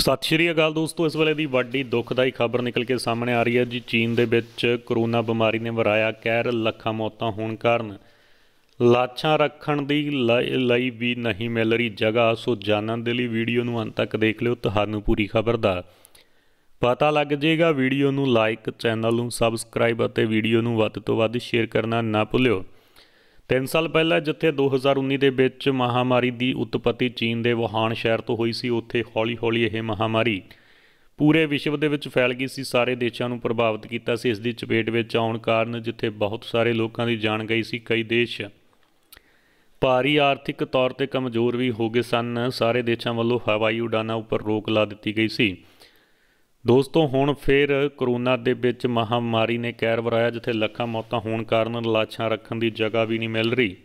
ਸਤਿ ਸ਼੍ਰੀ ਅਕਾਲ ਦੋਸਤੋ ਇਸ ਵੇਲੇ ਦੀ ਵੱਡੀ ਦੁਖਦਾਈ ਖਬਰ ਨਿਕਲ ਕੇ ਸਾਹਮਣੇ ਆ ਰਹੀ ਹੈ ਜੀ ਚੀਨ ਦੇ ਵਿੱਚ ਕਰੋਨਾ ਬਿਮਾਰੀ ਨੇ ਵਰਾਇਆ ਕਹਿਰ ਲੱਖਾਂ ਮੌਤਾਂ ਹੋਣ ਕਾਰਨ ਲਾਛਾਂ ਰੱਖਣ ਦੀ ਲਈ ਵੀ ਨਹੀਂ ਮਿਲ ਰਹੀ ਜਗ੍ਹਾ ਸੋ ਜਾਣਨ ਦੇ ਲਈ ਵੀਡੀਓ ਨੂੰ ਅੰਤ ਤੱਕ ਦੇਖ ਲਿਓ ਤੁਹਾਨੂੰ ਪੂਰੀ ਖਬਰ ਦਾ ਪਤਾ ਲੱਗ ਜਾਏਗਾ ਵੀਡੀਓ ਨੂੰ ਲਾਈਕ ਚੈਨਲ ਨੂੰ ਸਬਸਕ੍ਰਾਈਬ ਅਤੇ ਵੀਡੀਓ ਨੂੰ ਵੱਧ ਤੋਂ ਵੱਧ ਸ਼ੇਅਰ ਕਰਨਾ ਨਾ ਭੁੱਲਿਓ ਤਿੰਨ ਸਾਲ ਪਹਿਲਾਂ ਜਿੱਥੇ 2019 ਦੇ ਵਿੱਚ ਮਹਾਮਾਰੀ ਦੀ ਉਤਪਤੀ ਚੀਨ ਦੇ ਵੁਹਾਨ ਸ਼ਹਿਰ ਤੋਂ ਹੋਈ ਸੀ ਉੱਥੇ ਹੌਲੀ-ਹੌਲੀ ਇਹ ਮਹਾਮਾਰੀ ਪੂਰੇ ਵਿਸ਼ਵ ਦੇ ਵਿੱਚ ਫੈਲ ਗਈ ਸੀ ਸਾਰੇ ਦੇਸ਼ਾਂ ਨੂੰ ਪ੍ਰਭਾਵਿਤ ਕੀਤਾ ਸੀ ਇਸ ਦੀ ਚਪੇਟ ਵਿੱਚ ਆਉਣ ਕਾਰਨ ਜਿੱਥੇ ਬਹੁਤ ਸਾਰੇ ਲੋਕਾਂ ਦੀ ਜਾਨ ਗਈ ਸੀ ਕਈ ਦੇਸ਼ ਭਾਰੀ ਆਰਥਿਕ ਤੌਰ ਤੇ ਕਮਜ਼ੋਰ ਵੀ ਹੋ ਗਏ ਸਨ ਸਾਰੇ ਦੇਸ਼ਾਂ ਵੱਲੋਂ ਹਵਾਈ ਉਡਾਨਾਂ ਉੱਪਰ ਰੋਕ ਲਾ ਦਿੱਤੀ ਗਈ ਸੀ ਦੋਸਤੋ ਹੁਣ ਫੇਰ ਕਰੋਨਾ ਦੇ ਵਿੱਚ ਮਹਾਮਾਰੀ ਨੇ ਕਹਿਰ ਵਰਾਇਆ ਜਿੱਥੇ ਲੱਖਾਂ ਮੌਤਾਂ ਹੋਣ ਕਾਰਨ ਲਾਸ਼ਾਂ ਰੱਖਣ ਦੀ ਜਗ੍ਹਾ ਵੀ ਨਹੀਂ ਮਿਲ ਰਹੀ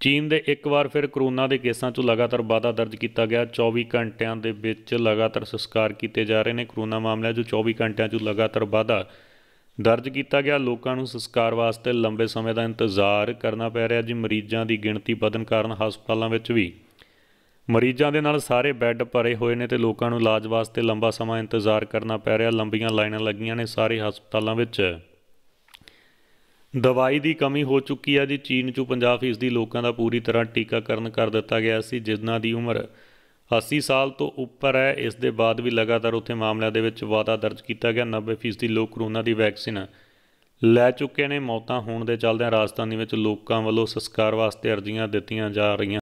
ਚੀਨ ਦੇ ਇੱਕ ਵਾਰ ਫਿਰ ਕਰੋਨਾ ਦੇ ਕੇਸਾਂ 'ਚ ਲਗਾਤਾਰ ਵਾਧਾ ਦਰਜ ਕੀਤਾ ਗਿਆ 24 ਘੰਟਿਆਂ ਦੇ ਵਿੱਚ ਲਗਾਤਾਰ ਸੰਸਕਾਰ ਕੀਤੇ ਜਾ ਰਹੇ ਨੇ ਕਰੋਨਾ ਮਾਮਲਿਆਂ 'ਚ 24 ਘੰਟਿਆਂ 'ਚ ਲਗਾਤਾਰ ਵਾਧਾ ਦਰਜ ਕੀਤਾ ਗਿਆ ਲੋਕਾਂ ਨੂੰ ਸੰਸਕਾਰ ਵਾਸਤੇ ਲੰਬੇ ਸਮੇਂ ਦਾ ਇੰਤਜ਼ਾਰ ਕਰਨਾ ਪੈ ਰਿਹਾ ਜੀ ਮਰੀਜ਼ਾਂ ਦੀ ਗਿਣਤੀ ਵਧਣ ਕਾਰਨ ਹਸਪਤਾਲਾਂ ਵਿੱਚ ਵੀ ਮਰੀਜ਼ਾਂ ਦੇ ਨਾਲ ਸਾਰੇ ਬੈੱਡ ਭਰੇ ਹੋਏ ਨੇ ਤੇ ਲੋਕਾਂ ਨੂੰ ਇਲਾਜ ਵਾਸਤੇ ਲੰਬਾ ਸਮਾਂ ਇੰਤਜ਼ਾਰ ਕਰਨਾ ਪੈ ਰਿਹਾ ਲੰਬੀਆਂ ਲਾਈਨਾਂ ਲੱਗੀਆਂ ਨੇ ਸਾਰੇ ਹਸਪਤਾਲਾਂ ਵਿੱਚ ਦਵਾਈ ਦੀ ਕਮੀ ਹੋ ਚੁੱਕੀ ਹੈ ਜੀ ਚੀਨ 'ਚੋਂ 50% ਦੀ ਲੋਕਾਂ ਦਾ ਪੂਰੀ ਤਰ੍ਹਾਂ ਟੀਕਾਕਰਨ ਕਰ ਦਿੱਤਾ ਗਿਆ ਸੀ ਜਿਨ੍ਹਾਂ ਦੀ ਉਮਰ 80 ਸਾਲ ਤੋਂ ਉੱਪਰ ਹੈ ਇਸ ਦੇ ਬਾਅਦ ਵੀ ਲਗਾਤਾਰ ਉੱਥੇ ਮਾਮਲਿਆਂ ਦੇ ਵਿੱਚ ਵਾਧਾ ਦਰਜ ਕੀਤਾ ਗਿਆ 90% ਦੀ ਲੋਕ ਕਰੋਨਾ ਦੀ ਵੈਕਸੀਨ ਲੈ ਚੁੱਕੇ ਨੇ ਮੌਤਾਂ ਹੋਣ ਦੇ ਚੱਲਦਿਆਂ ਰਾਜਸਥਾਨੀ ਵਿੱਚ ਲੋਕਾਂ ਵੱਲੋਂ ਸੰਸਕਾਰ ਵਾਸਤੇ ਅਰਜ਼ੀਆਂ ਦਿੱਤੀਆਂ ਜਾ ਰਹੀਆਂ